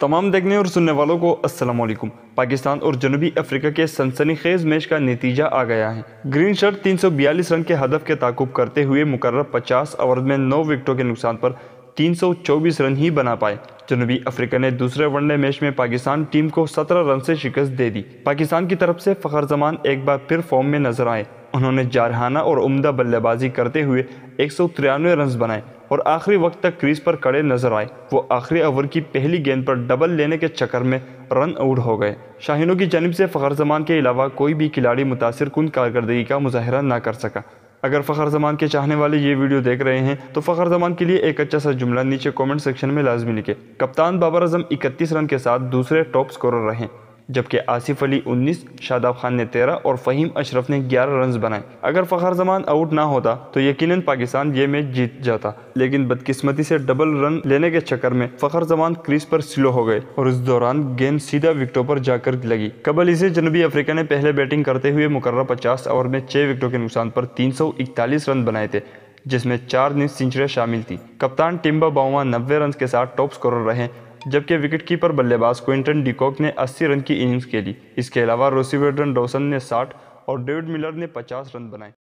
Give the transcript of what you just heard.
तमाम देखने और सुनने वालों को अस्सलाम वालेकुम पाकिस्तान और जनूबी अफ्रीका के सनसनी खेज मैच का नतीजा आ गया है ग्रीन शर्ट 342 रन के हदफ के ताकुब करते हुए मुकर 50 ओवर में 9 विकेटों के नुकसान पर 324 रन ही बना पाए जनूबी अफ्रीका ने दूसरे वनडे मैच में पाकिस्तान टीम को 17 रन से शिकस्त दे दी पाकिस्तान की तरफ से फखर जमान एक बार फिर फॉर्म में नजर आए उन्होंने जारहाना और उमदा बल्लेबाजी करते हुए एक रन बनाए और आखिरी वक्त तक क्रीज पर कड़े नजर आए वो आखिरी ओवर की पहली गेंद पर डबल लेने के चक्कर में रन आउट हो गए शाहिनों की जानब से फ़खर जमान के अलावा कोई भी खिलाड़ी मुतासर कन कारकर्दगी का मुजाहरा ना कर सका अगर फ़खर जमान के चाहने वाले ये वीडियो देख रहे हैं तो फ़खर जमान के लिए एक अच्छा सा जुमला नीचे कॉमेंट सेक्शन में लाजमी लिखे कप्तान बाबर अजम इकतीस रन के साथ दूसरे टॉप स्कोर रहे जबकि आसिफ अली 19, शादाब खान ने 13 और फ़हीम अशरफ ने 11 रन बनाए अगर फ़खर जमान आउट ना होता तो यकीनन पाकिस्तान ये मैच जीत जाता लेकिन बदकिस्मती से डबल रन लेने के चक्कर में फ़खर जमान क्रीज पर स्लो हो गए और उस दौरान गेंद सीधा विकटों पर जाकर लगी कबल इसे जनूबी अफ्रीका ने पहले बैटिंग करते हुए मुकर्रा पचास ओवर में छह विकटों के नुकसान पर तीन रन बनाए थे जिसमें चार निज सेंचुरियाँ शामिल थी कप्तान टिम्बा बाउमा नब्बे रन के साथ टॉप स्कोरर रहे जबकि विकेटकीपर बल्लेबाज क्विंटन डिकॉक ने 80 रन की इनिंग्स खेली इसके अलावा रोसिवर्डन डोसन ने 60 और डेविड मिलर ने 50 रन बनाए